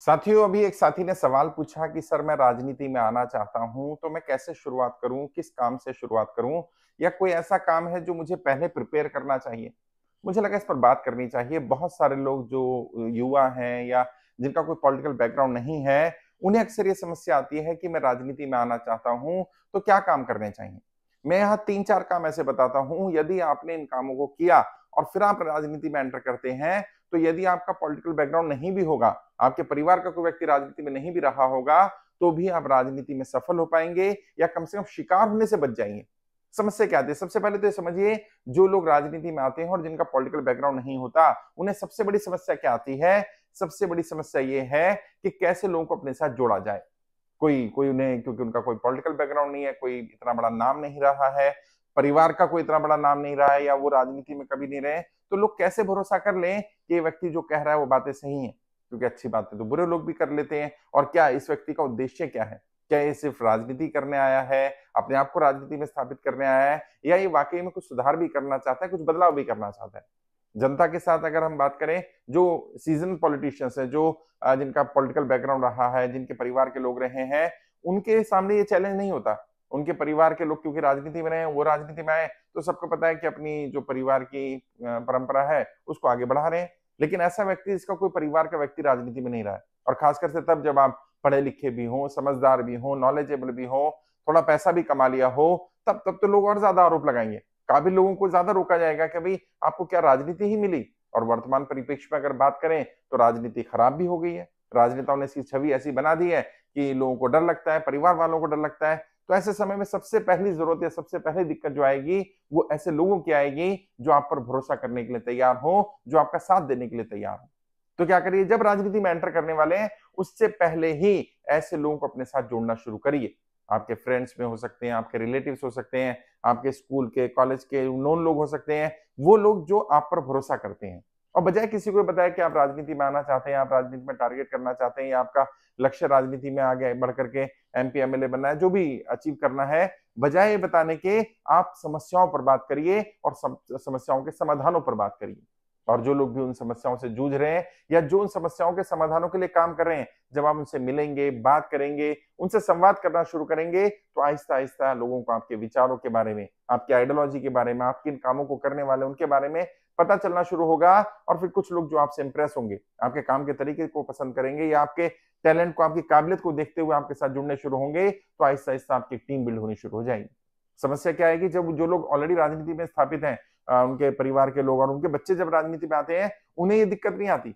साथियों अभी एक साथी ने सवाल पूछा कि सर मैं राजनीति में आना चाहता हूं तो मैं कैसे शुरुआत करूं किस काम से शुरुआत करूं या कोई ऐसा काम है जो मुझे पहले प्रिपेयर करना चाहिए मुझे लगा इस पर बात करनी चाहिए बहुत सारे लोग जो युवा हैं या जिनका कोई पॉलिटिकल बैकग्राउंड नहीं है उन्हें अक्सर ये समस्या आती है कि मैं राजनीति में आना चाहता हूँ तो क्या काम करने चाहिए मैं यहाँ तीन चार काम ऐसे बताता हूँ यदि आपने इन कामों को किया और फिर आप राजनीति में एंटर करते हैं तो यदि आपका पॉलिटिकल बैकग्राउंड नहीं भी होगा आपके परिवार का कोई व्यक्ति राजनीति में नहीं भी रहा होगा तो भी आप राजनीति में सफल हो पाएंगे या कम से कम शिकार होने से बच जाएंगे समस्या क्या आती है सबसे पहले तो समझिए जो लोग राजनीति में आते हैं और जिनका पॉलिटिकल बैकग्राउंड नहीं होता उन्हें सबसे बड़ी समस्या क्या आती है सबसे बड़ी समस्या ये है कि कैसे लोगों को अपने साथ जोड़ा जाए कोई कोई उन्हें क्योंकि उनका कोई पॉलिटिकल बैकग्राउंड नहीं है कोई इतना बड़ा नाम नहीं रहा है परिवार का कोई इतना बड़ा नाम नहीं रहा है या वो राजनीति में कभी नहीं रहे तो लोग कैसे भरोसा कर लें कि ये व्यक्ति जो कह रहा है वो बातें सही है क्योंकि अच्छी बात है तो बुरे लोग भी कर लेते हैं और क्या इस व्यक्ति का उद्देश्य क्या है क्या ये सिर्फ राजनीति करने आया है अपने आप को राजनीति में स्थापित करने आया है या ये वाकई में कुछ सुधार भी करना चाहता है कुछ बदलाव भी करना चाहता है जनता के साथ अगर हम बात करें जो सीजन पॉलिटिशियंस है जो जिनका पॉलिटिकल बैकग्राउंड रहा है जिनके परिवार के लोग रहे हैं उनके सामने ये चैलेंज नहीं होता उनके परिवार के लोग क्योंकि राजनीति में रहे हैं वो राजनीति में आए तो सबको पता है कि अपनी जो परिवार की परंपरा है उसको आगे बढ़ा रहे हैं लेकिन ऐसा व्यक्ति जिसका कोई परिवार का व्यक्ति राजनीति में नहीं रहा है और खासकर से तब जब आप पढ़े लिखे भी हों समझदार भी हों नॉलेजेबल भी हों थोड़ा पैसा भी कमा लिया हो तब तब तो लोग और ज्यादा आरोप लगाएंगे काफी लोगों को ज्यादा रोका जाएगा कि भाई आपको क्या राजनीति ही मिली और वर्तमान परिप्रेक्ष्य में अगर बात करें तो राजनीति खराब भी हो गई है राजनेताओं ने इसकी छवि ऐसी बना दी है कि लोगों को डर लगता है परिवार वालों को डर लगता है तो ऐसे समय में सबसे पहली जरूरत या सबसे पहली दिक्कत जो आएगी वो ऐसे लोगों की आएगी जो आप पर भरोसा करने के लिए तैयार हो जो आपका साथ देने के लिए तैयार हो तो क्या करिए जब राजनीति में एंटर करने वाले हैं उससे पहले ही ऐसे लोगों को अपने साथ जोड़ना शुरू करिए आपके फ्रेंड्स में हो सकते हैं आपके रिलेटिव हो सकते हैं आपके स्कूल के कॉलेज के नॉन लोग हो सकते हैं वो लोग जो आप पर भरोसा करते हैं और बजाय किसी को बताया कि आप राजनीति में आना चाहते हैं आप राजनीति में टारगेट करना चाहते हैं या आपका लक्ष्य राजनीति में आगे बढ़ करके एमपी एमएलए बनना है जो भी अचीव करना है बजाय ये बताने के आप समस्याओं पर बात करिए और सम, समस्याओं के समाधानों पर बात करिए और जो लोग भी उन समस्याओं से जूझ रहे हैं या जो उन समस्याओं के समाधानों के लिए काम कर रहे हैं जब आप उनसे मिलेंगे बात करेंगे उनसे संवाद करना शुरू करेंगे तो आहिस्ता आहिस्ता लोगों को आपके विचारों के बारे में आपकी आइडियोलॉजी के बारे में आपके इन कामों को करने वाले उनके बारे में पता चलना शुरू होगा और फिर कुछ लोग जो आपसे इंप्रेस होंगे आपके काम के तरीके को पसंद करेंगे या आपके टैलेंट को आपकी काबिलियत को देखते हुए आपके साथ जुड़ने शुरू होंगे तो आहिस्ता आहिस्ता आपकी टीम बिल्ड होनी शुरू हो जाएगी समस्या क्या है कि जब जो लोग ऑलरेडी राजनीति में स्थापित हैं उनके परिवार के लोग और उनके बच्चे जब राजनीति में आते हैं उन्हें ये दिक्कत नहीं आती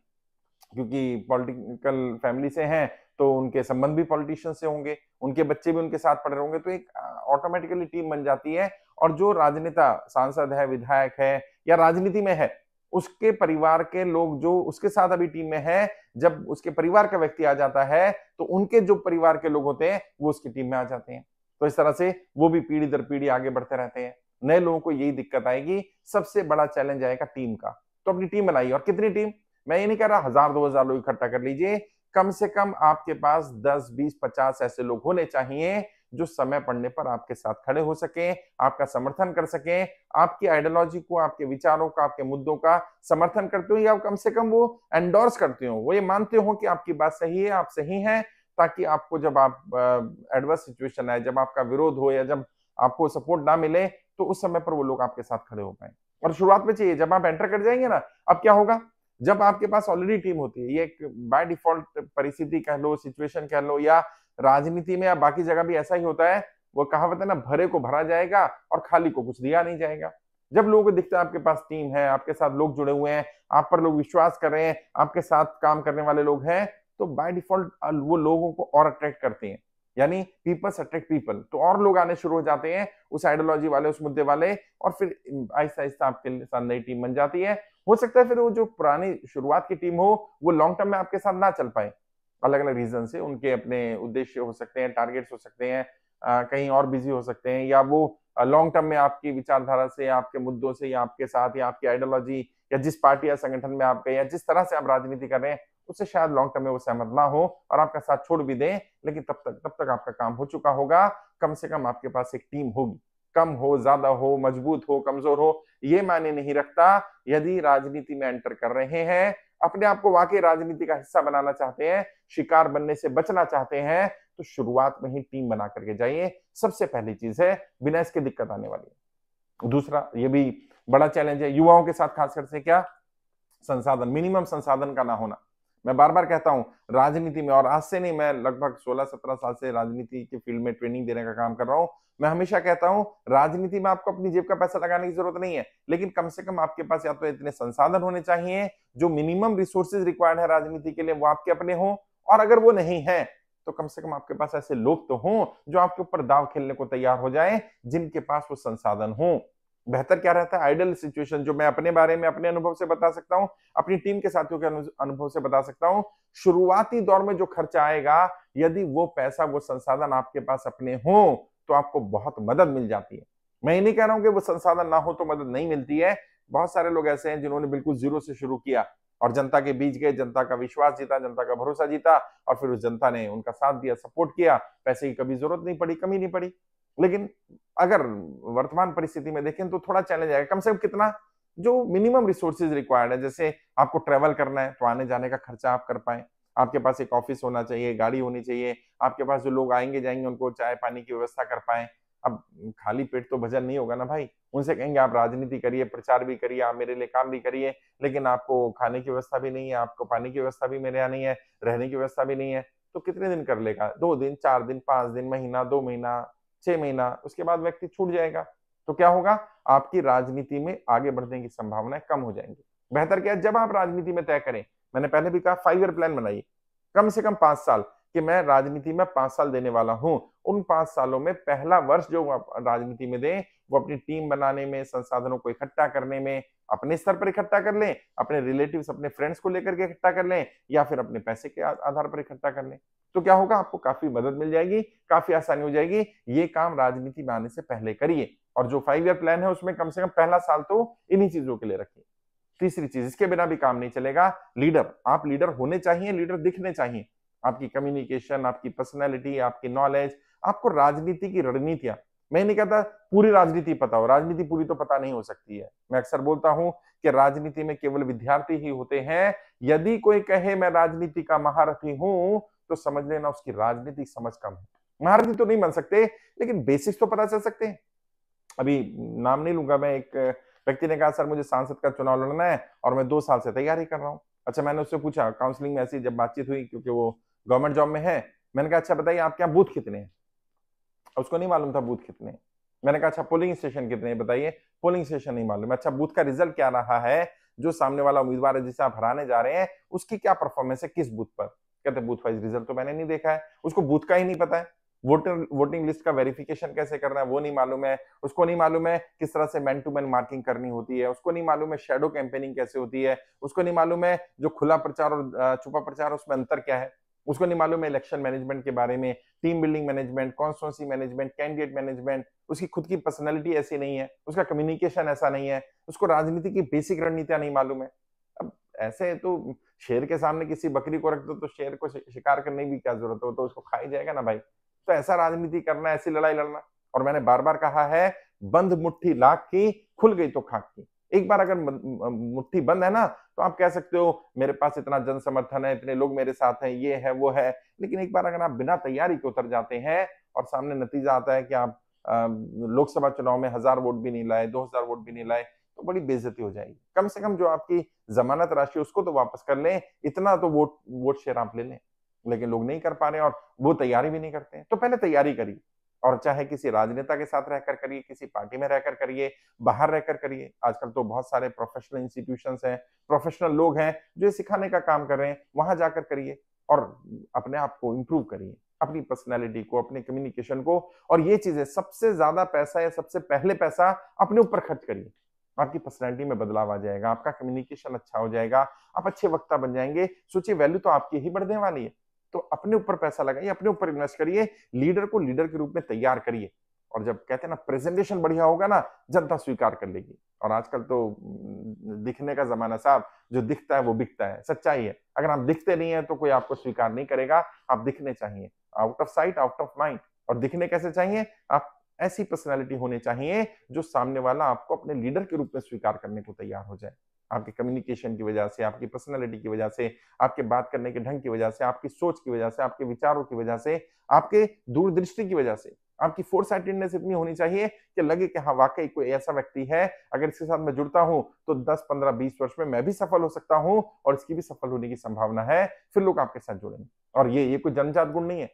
क्योंकि पॉलिटिकल फैमिली से हैं तो उनके संबंध भी पॉलिटिशियन से होंगे उनके बच्चे भी उनके साथ पढ़ रहे होंगे तो एक ऑटोमेटिकली टीम बन जाती है और जो राजनेता सांसद है विधायक है या राजनीति में है उसके परिवार के लोग जो उसके साथ अभी टीम में है जब उसके परिवार का व्यक्ति आ जाता है तो उनके जो परिवार के लोग होते हैं वो उसकी टीम में आ जाते हैं तो इस तरह से वो भी पीढ़ी दर पीढ़ी आगे बढ़ते रहते हैं नए लोगों को यही दिक्कत आएगी सबसे बड़ा चैलेंज आएगा टीम का तो अपनी टीम बनाइए और कितनी टीम मैं ये नहीं कह रहा हजार दो हजार लोग इकट्ठा कर लीजिए कम से कम आपके पास दस बीस पचास ऐसे लोग होने चाहिए जो समय पड़ने पर आपके साथ खड़े हो सके आपका समर्थन कर सके आपकी आइडियोलॉजी को आपके विचारों का आपके मुद्दों का समर्थन करते हो या कम से कम वो एंडोर्स करते हो वो ये मानते हो कि आपकी बात सही है आप सही हैं ताकि आपको जब आप एडवर्स सिचुएशन आए जब आपका विरोध हो या जब आपको सपोर्ट ना मिले तो उस समय पर वो लोग आपके साथ खड़े हो पाए और शुरुआत में चाहिए जब आप एंटर कर जाएंगे ना अब क्या होगा जब आपके पास ऑलरेडी टीम होती है ये एक बाय डिफॉल्ट परिस्थिति कह लो सिचुएशन कह लो या राजनीति में या बाकी जगह भी ऐसा ही होता है वो कहावत है ना भरे को भरा जाएगा और खाली को कुछ दिया नहीं जाएगा जब लोगों को दिखता है आपके पास टीम है आपके साथ लोग जुड़े हुए हैं आप पर लोग विश्वास कर रहे हैं आपके साथ काम करने वाले लोग हैं तो बाय डिफॉल्ट वो लोगों को और अट्रैक्ट करते हैं यानी पीपल्स अट्रैक्ट पीपल तो और लोग आने शुरू हो जाते हैं उस आइडियोलॉजी वाले उस मुद्दे वाले और फिर आहिस्ता आहिस्ता आपके साथ नई टीम बन जाती है हो सकता है फिर वो जो पुरानी शुरुआत की टीम हो वो लॉन्ग टर्म में आपके साथ ना चल पाए अलग अलग रीजन से उनके अपने उद्देश्य हो सकते हैं टारगेट्स हो सकते हैं आ, कहीं और बिजी हो सकते हैं या वो लॉन्ग टर्म में आपकी विचारधारा से आपके मुद्दों से या आपके साथ या आपकी आइडियोलॉजी या जिस पार्टी या संगठन में आप गए या जिस तरह से आप राजनीति कर रहे हैं उससे शायद लॉन्ग टर्म में वो सहमत ना हो और आपका साथ छोड़ भी दें लेकिन तब तक तब तक आपका काम हो चुका होगा कम से कम आपके पास एक टीम होगी कम हो ज्यादा हो मजबूत हो कमजोर हो ये मायने नहीं रखता यदि राजनीति में एंटर कर रहे हैं अपने आप को वाकई राजनीति का हिस्सा बनाना चाहते हैं शिकार बनने से बचना चाहते हैं तो शुरुआत में ही टीम बना करके जाइए सबसे पहली चीज है बिना इसके दिक्कत आने वाली दूसरा ये भी बड़ा चैलेंज है युवाओं के साथ खासकर से क्या संसाधन मिनिमम संसाधन का ना होना मैं बार बार कहता हूँ राजनीति में और आज से नहीं मैं लगभग 16-17 साल से राजनीति के फील्ड में ट्रेनिंग देने का काम कर रहा हूँ मैं हमेशा कहता हूँ राजनीति में आपको अपनी जेब का पैसा लगाने की जरूरत नहीं है लेकिन कम से कम आपके पास या तो इतने संसाधन होने चाहिए जो मिनिमम रिसोर्सेज रिक्वायर्ड है राजनीति के लिए वो आपके अपने हों और अगर वो नहीं है तो कम से कम आपके पास ऐसे लोग तो हों जो आपके ऊपर दाव खेलने को तैयार हो जाए जिनके पास वो संसाधन हों बेहतर क्या रहता है आइडल सिचुएशन जो मैं अपने बारे में अपने अनुभव से बता सकता हूँ अपनी टीम के साथियों के अनुभव से बता सकता हूँ शुरुआती दौर में जो खर्चा आएगा यदि वो पैसा वो संसाधन आपके पास अपने हो तो आपको बहुत मदद मिल जाती है मैं ये नहीं कह रहा हूं कि वो संसाधन ना हो तो मदद नहीं मिलती है बहुत सारे लोग ऐसे हैं जिन्होंने बिल्कुल जीरो से शुरू किया और जनता के बीच गए जनता का विश्वास जीता जनता का भरोसा जीता और फिर उस जनता ने उनका साथ दिया सपोर्ट किया पैसे की कभी जरूरत नहीं पड़ी कमी नहीं पड़ी लेकिन अगर वर्तमान परिस्थिति में देखें तो थोड़ा चैलेंज आएगा कम से कम कितना जो मिनिमम रिसोर्सेज रिक्वायर्ड है जैसे आपको ट्रेवल करना है तो आने जाने का खर्चा आप कर पाए आपके पास एक ऑफिस होना चाहिए गाड़ी होनी चाहिए आपके पास जो लोग आएंगे जाएंगे उनको चाय पानी की व्यवस्था कर पाए अब खाली पेट तो भजन नहीं होगा ना भाई उनसे कहेंगे आप राजनीति करिए प्रचार भी करिए आप मेरे लिए काम भी करिए लेकिन आपको खाने की व्यवस्था भी नहीं है आपको पानी की व्यवस्था भी मेरे यहाँ नहीं है रहने की व्यवस्था भी नहीं है तो कितने दिन कर लेगा दो दिन चार दिन पांच दिन महीना दो महीना छह महीना उसके बाद व्यक्ति छूट जाएगा तो क्या होगा आपकी राजनीति में आगे बढ़ने की संभावनाएं कम हो जाएंगी बेहतर क्या जब आप राजनीति में तय करें मैंने पहले भी कहा फाइव ईयर प्लान बनाइए कम से कम पांच साल कि मैं राजनीति में पांच साल देने वाला हूं उन पांच सालों में पहला वर्ष जो राजनीति में दें वो अपनी टीम बनाने में संसाधनों को इकट्ठा करने में अपने स्तर पर इकट्ठा कर लें अपने रिलेटिव्स अपने फ्रेंड्स को लेकर के इकट्ठा कर लें या फिर अपने पैसे के आधार पर इकट्ठा कर लें तो क्या होगा आपको काफी मदद मिल जाएगी काफी आसानी हो जाएगी ये काम राजनीति में आने से पहले करिए और जो फाइव ईयर प्लान है उसमें कम से कम पहला साल तो इन्हीं चीजों के लिए रखिए तीसरी चीज इसके बिना भी काम नहीं चलेगा लीडर आप लीडर होने चाहिए लीडर दिखने चाहिए आपकी कम्युनिकेशन आपकी पर्सनैलिटी आपकी नॉलेज आपको राजनीति की रणनीतियां मैं नहीं कहता पूरी राजनीति पता हो राजनीति पूरी तो पता नहीं हो सकती है मैं अक्सर बोलता हूं कि राजनीति में केवल विद्यार्थी ही होते हैं यदि कोई कहे मैं राजनीति का महारथी हूं तो समझ लेना उसकी राजनीतिक समझ कम है महारथी तो नहीं बन सकते लेकिन बेसिक्स तो पता चल सकते हैं अभी नाम नहीं लूंगा मैं एक व्यक्ति ने कहा सर मुझे सांसद का चुनाव लड़ना है और मैं दो साल से तैयारी कर रहा हूँ अच्छा मैंने उससे पूछा काउंसलिंग में ऐसी जब बातचीत हुई क्योंकि वो गवर्नमेंट जॉब में है मैंने कहा अच्छा बताइए आपके यहाँ बूथ कितने हैं उसको नहीं मालूम था बूथ कितने मैंने कहा अच्छा पोलिंग स्टेशन कितने बताइए पोलिंग स्टेशन नहीं मालूम अच्छा बूथ का रिजल्ट क्या रहा है जो सामने वाला उम्मीदवार है जिसे आप हराने जा रहे हैं उसकी क्या परफॉर्मेंस है किस बूथ पर कहते हैं बूथ वाइज रिजल्ट तो मैंने नहीं देखा है उसको बूथ का ही नहीं पता है वोटर वोटिंग लिस्ट का वेरिफिकेशन कैसे करना है वो नहीं मालूम है उसको नहीं मालूम है किस तरह से मैन टू मैन मार्किंग करनी होती है उसको नहीं मालूम है शेडो कैंपेनिंग कैसे होती है उसको नहीं मालूम है जो खुला प्रचार और छुपा प्रचार उसमें अंतर क्या है उसको नहीं मालूम है इलेक्शन मैनेजमेंट के बारे में team building management constancy management candidate management उसकी खुद की पर्सनैलिटी ऐसी नहीं है उसका कम्युनिकेशन ऐसा नहीं है उसको राजनीति की बेसिक रणनीतियां नहीं मालूम है अब ऐसे तो शेर के सामने किसी बकरी को रख दो तो शेर को शिकार करने की क्या जरूरत हो तो उसको खाई जाएगा ना भाई तो ऐसा राजनीति करना ऐसी लड़ाई लड़ना और मैंने बार बार कहा है बंद मुट्ठी लाख की खुल गई तो खाक की एक बार अगर मुट्ठी बंद है ना तो आप कह सकते हो मेरे पास इतना जन समर्थन है इतने लोग मेरे साथ हैं ये है वो है लेकिन एक बार अगर आप बिना तैयारी के उतर जाते हैं और सामने नतीजा आता है कि आप लोकसभा चुनाव में हजार वोट भी नहीं लाए दो हजार वोट भी नहीं लाए तो बड़ी बेजती हो जाएगी कम से कम जो आपकी जमानत राशि उसको तो वापस कर लें इतना तो वोट वोट शेयर आप ले लें लेकिन लोग नहीं कर पा रहे और वो तैयारी भी नहीं करते तो पहले तैयारी करिए और चाहे किसी राजनेता के साथ रहकर करिए किसी पार्टी में रहकर करिए बाहर रहकर करिए आजकल तो बहुत सारे प्रोफेशनल इंस्टीट्यूशन हैं प्रोफेशनल लोग हैं जो सिखाने का काम कर रहे हैं वहां जाकर करिए और अपने आप को इम्प्रूव करिए अपनी पर्सनैलिटी को अपने कम्युनिकेशन को और ये चीजें सबसे ज्यादा पैसा या सबसे पहले पैसा अपने ऊपर खर्च करिए आपकी पर्सनैलिटी में बदलाव आ जाएगा आपका कम्युनिकेशन अच्छा हो जाएगा आप अच्छे वक्ता बन जाएंगे सोचिए वैल्यू तो आपकी ही बढ़ने वाली है तो अपने ऊपर पैसा लगाइए अपने ऊपर इन्वेस्ट करिए लीडर को लीडर के रूप में तैयार करिए और जब कहते हैं ना प्रेजेंटेशन बढ़िया होगा ना जनता स्वीकार कर लेगी और आजकल तो दिखने का जमाना साहब जो दिखता है वो बिकता है सच्चाई है अगर आप दिखते नहीं है तो कोई आपको स्वीकार नहीं करेगा आप दिखने चाहिए out of sight out of mind और दिखने कैसे चाहिए आप ऐसी पर्सनैलिटी होनी चाहिए जो सामने वाला आपको अपने लीडर के रूप में स्वीकार करने को तैयार हो जाए आपके कम्युनिकेशन की वजह से आपकी पर्सनालिटी की वजह से आपके बात करने के ढंग की वजह से आपकी सोच की वजह से आपके विचारों की वजह से आपके दूरदृष्टि की वजह से आपकी फोर साइटेडनेस इतनी होनी चाहिए कि लगे कि हाँ वाकई कोई ऐसा व्यक्ति है अगर इसके साथ मैं जुड़ता हूं तो 10, 15, 20 वर्ष में मैं भी सफल हो सकता हूं और इसकी भी सफल होने की संभावना है फिर लोग आपके साथ जुड़ेंगे और ये ये कोई जनजात गुण नहीं है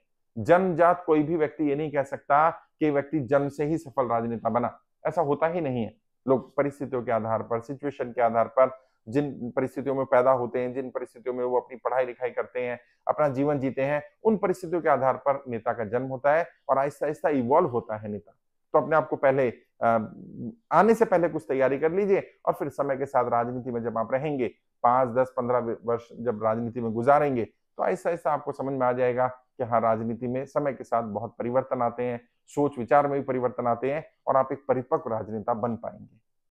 जनजात कोई भी व्यक्ति ये नहीं कह सकता कि व्यक्ति जन्म से ही सफल राजनेता बना ऐसा होता ही नहीं है लोग परिस्थितियों के आधार पर सिचुएशन के आधार पर जिन परिस्थितियों में पैदा होते हैं जिन परिस्थितियों में वो अपनी पढ़ाई लिखाई करते हैं अपना जीवन जीते हैं उन परिस्थितियों के आधार पर नेता का जन्म होता है और आहिस्ता आहिस्ता इवॉल्व होता है नेता तो अपने आप को पहले आने से पहले कुछ तैयारी कर लीजिए और फिर समय के साथ राजनीति में जब आप रहेंगे पांच दस पंद्रह वर्ष जब राजनीति में गुजारेंगे तो ऐसा ऐसा आपको समझ में आ जाएगा कि हाँ राजनीति में समय के साथ बहुत परिवर्तन आते हैं सोच विचार में भी परिवर्तन आते हैं और आप एक परिपक्व राजनेता बन पाएंगे